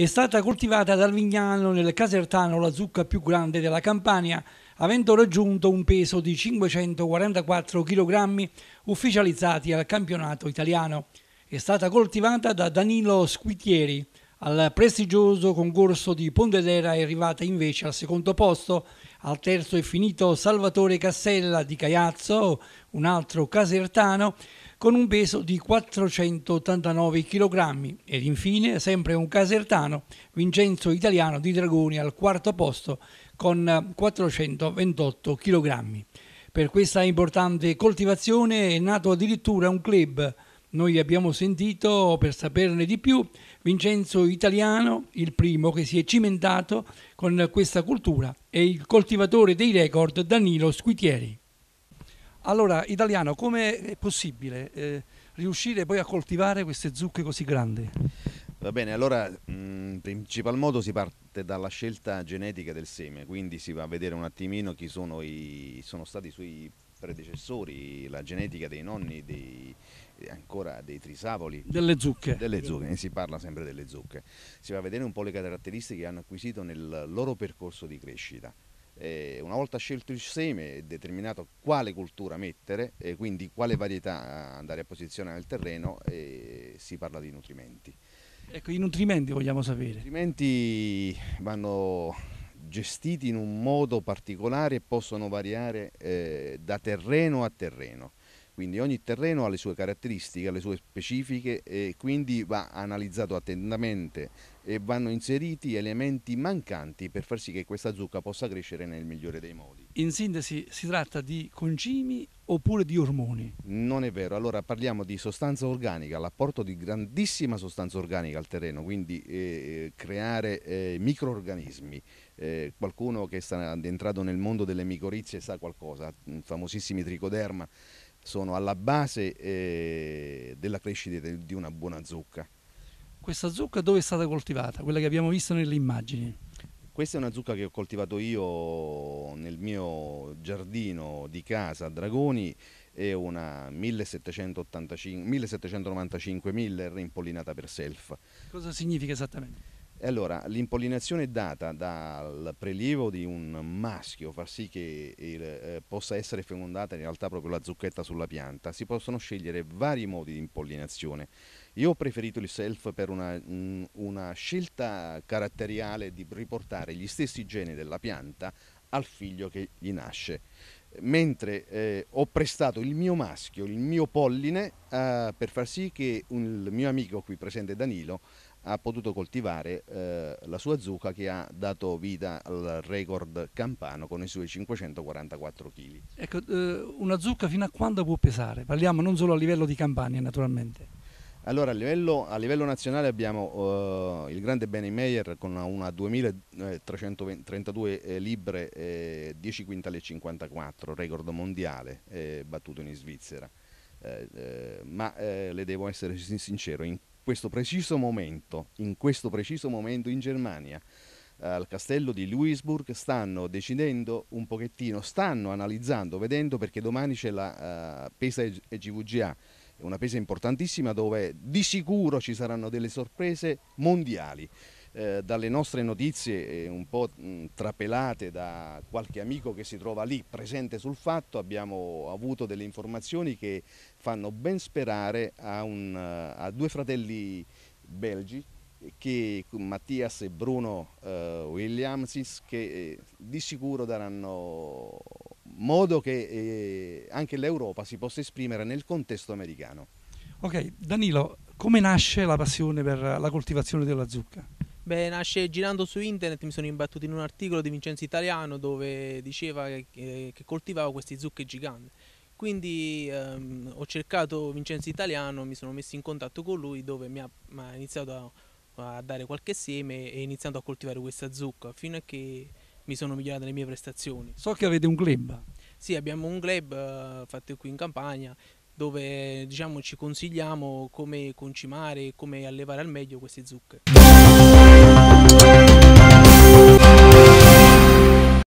È stata coltivata dal Vignano nel Casertano la zucca più grande della Campania, avendo raggiunto un peso di 544 kg ufficializzati al campionato italiano. È stata coltivata da Danilo Squitieri. Al prestigioso concorso di Pondedera è arrivata invece al secondo posto, al terzo è finito Salvatore Cassella di Caiazzo, un altro casertano, con un peso di 489 kg ed infine sempre un casertano, Vincenzo Italiano di Dragoni al quarto posto con 428 kg. Per questa importante coltivazione è nato addirittura un club. Noi abbiamo sentito, per saperne di più, Vincenzo Italiano, il primo che si è cimentato con questa cultura, e il coltivatore dei record Danilo Squitieri. Allora, italiano, come è possibile eh, riuscire poi a coltivare queste zucche così grandi? Va bene, allora in mm, principal modo si parte dalla scelta genetica del seme, quindi si va a vedere un attimino chi sono, i, sono stati i suoi predecessori, la genetica dei nonni, dei, eh, ancora dei trisavoli. Delle zucche. Delle zucche, si parla sempre delle zucche. Si va a vedere un po' le caratteristiche che hanno acquisito nel loro percorso di crescita. Eh, una volta scelto il seme e determinato quale cultura mettere, e quindi quale varietà eh, andare a posizionare nel terreno, eh, si parla di nutrimenti. Ecco, i nutrimenti vogliamo sapere. I nutrimenti vanno gestiti in un modo particolare e possono variare eh, da terreno a terreno quindi ogni terreno ha le sue caratteristiche, le sue specifiche e quindi va analizzato attentamente e vanno inseriti elementi mancanti per far sì che questa zucca possa crescere nel migliore dei modi. In sintesi si tratta di concimi oppure di ormoni? Non è vero, allora parliamo di sostanza organica, l'apporto di grandissima sostanza organica al terreno, quindi eh, eh creare eh, microorganismi. Eh, qualcuno che è entrato nel mondo delle micorizie sa qualcosa, mm, famosissimi tricoderma sono alla base eh, della crescita di una buona zucca. Questa zucca dove è stata coltivata? Quella che abbiamo visto nelle immagini. Questa è una zucca che ho coltivato io nel mio giardino di casa a Dragoni, è una 1795, 1795 miller rimpollinata per self. Cosa significa esattamente? E allora, l'impollinazione data dal prelievo di un maschio fa sì che il, eh, possa essere fecondata in realtà proprio la zucchetta sulla pianta. Si possono scegliere vari modi di impollinazione. Io ho preferito il self per una, mh, mm, una scelta caratteriale di riportare gli stessi geni della pianta al figlio che gli nasce mentre eh, ho prestato il mio maschio, il mio polline, eh, per far sì che un, il mio amico qui presente Danilo ha potuto coltivare eh, la sua zucca che ha dato vita al record campano con i suoi 544 kg. Ecco, eh, una zucca fino a quando può pesare? Parliamo non solo a livello di Campania naturalmente. Allora, a livello, a livello nazionale abbiamo eh, il grande Benny Meyer con una, una 2332 eh, libre, 10 quintali e 54, record mondiale eh, battuto in Svizzera. Eh, eh, ma eh, le devo essere sincero, in questo preciso momento, in questo preciso momento in Germania, eh, al castello di Louisburg stanno decidendo un pochettino, stanno analizzando, vedendo perché domani c'è la uh, pesa e GVGA, una pesa importantissima dove di sicuro ci saranno delle sorprese mondiali. Eh, dalle nostre notizie eh, un po' trapelate da qualche amico che si trova lì presente sul fatto abbiamo avuto delle informazioni che fanno ben sperare a, un, eh, a due fratelli belgi che Mattias e Bruno eh, Williamsis che eh, di sicuro daranno modo che eh, anche l'Europa si possa esprimere nel contesto americano. Ok, Danilo, come nasce la passione per la coltivazione della zucca? Beh, nasce girando su internet, mi sono imbattuto in un articolo di Vincenzo Italiano dove diceva che, che coltivava questi zucchi giganti. Quindi ehm, ho cercato Vincenzo Italiano, mi sono messo in contatto con lui dove mi ha, mi ha iniziato a, a, dare qualche seme e iniziato a coltivare questa zucca fino a che mi sono migliorate le mie prestazioni. So che avete un club. Sì, abbiamo un club eh, fatto qui in campagna, dove diciamo, ci consigliamo come concimare e come allevare al meglio queste zucche.